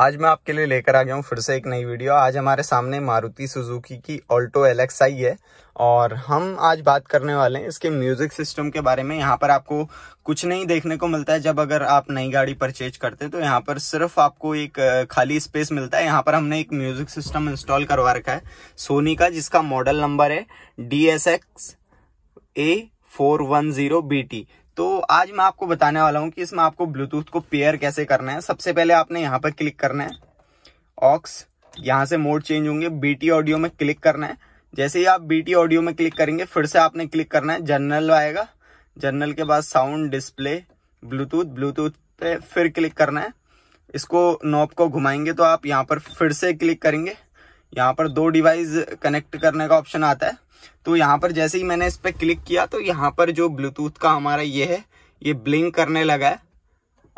आज मैं आपके लिए लेकर आ गया हूँ फिर से एक नई वीडियो आज हमारे सामने मारुति सुजुकी की ऑल्टो एल आई है और हम आज बात करने वाले हैं इसके म्यूज़िक सिस्टम के बारे में यहाँ पर आपको कुछ नहीं देखने को मिलता है जब अगर आप नई गाड़ी परचेज करते हैं तो यहाँ पर सिर्फ आपको एक खाली स्पेस मिलता है यहाँ पर हमने एक म्यूज़िक सिस्टम इंस्टॉल करवा रखा है सोनी का जिसका मॉडल नंबर है D S X A four one zero B T तो आज मैं आपको बताने वाला हूँ कि इसमें आपको ब्लूटूथ को पेयर कैसे करना है सबसे पहले आपने यहाँ पर क्लिक करना है ऑक्स यहाँ से मोड चेंज होंगे बीटी ऑडियो में क्लिक करना है जैसे ही आप बीटी ऑडियो में क्लिक करेंगे फिर से आपने क्लिक करना है जर्नल आएगा जर्नल के बाद साउंड डिस्प्ले ब्लूटूथ ब्लूटूथ पे फिर क्लिक करना है इसको नॉब को घुमाएंगे तो आप यहाँ पर फिर से क्लिक करेंगे यहाँ पर दो डिवाइस कनेक्ट करने का ऑप्शन आता है तो यहाँ पर जैसे ही मैंने इस पर क्लिक किया तो यहाँ पर जो ब्लूटूथ का हमारा ये है ये ब्लिंक करने लगा है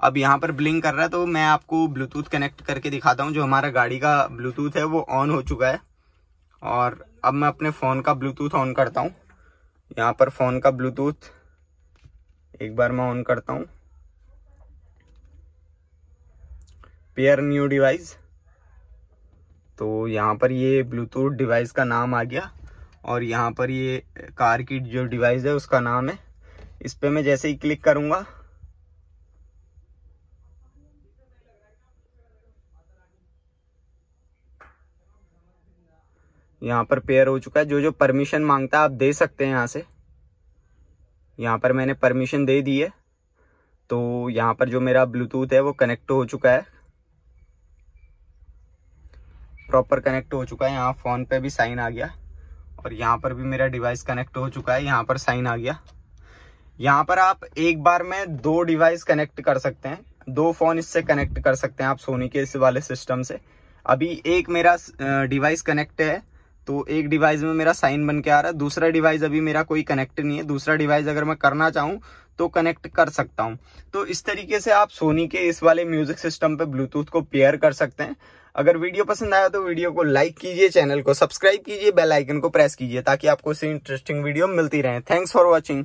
अब यहाँ पर ब्लिंक कर रहा है तो मैं आपको ब्लूटूथ कनेक्ट करके दिखाता हूँ जो हमारा गाड़ी का ब्लूटूथ है वो ऑन हो चुका है और अब मैं अपने फ़ोन का ब्लूटूथ ऑन करता हूँ यहाँ पर फ़ोन का ब्लूटूथ एक बार मैं ऑन करता हूँ पेयर न्यू डिवाइस तो यहाँ पर ये ब्लूटूथ डिवाइस का नाम आ गया और यहाँ पर ये कार की जो डिवाइस है उसका नाम है इस पर मैं जैसे ही क्लिक करूँगा यहाँ पर पेयर हो चुका है जो जो परमिशन मांगता है आप दे सकते हैं यहाँ से यहाँ पर मैंने परमिशन दे दी है तो यहाँ पर जो मेरा ब्लूटूथ है वो कनेक्ट हो चुका है प्रॉपर कनेक्ट हो चुका है यहाँ फ़ोन पे भी साइन आ गया और यहाँ पर भी मेरा डिवाइस कनेक्ट हो चुका है यहाँ पर साइन आ गया यहाँ पर आप एक बार में दो डिवाइस कनेक्ट कर सकते हैं दो फ़ोन इससे कनेक्ट कर सकते हैं आप सोनी के इस वाले सिस्टम से अभी एक मेरा डिवाइस कनेक्ट है तो एक डिवाइस में मेरा साइन बन के आ रहा है दूसरा डिवाइस अभी मेरा कोई कनेक्ट नहीं है दूसरा डिवाइस अगर मैं करना चाहूँ तो कनेक्ट कर सकता हूँ तो इस तरीके से आप सोनी के इस वाले म्यूजिक सिस्टम पे ब्लूटूथ को पेयर कर सकते हैं अगर वीडियो पसंद आया तो वीडियो को लाइक कीजिए चैनल को सब्सक्राइब कीजिए बेल आइकन को प्रेस कीजिए ताकि आपको इससे इंटरेस्टिंग वीडियो मिलती रहे थैंक्स फॉर वॉचिंग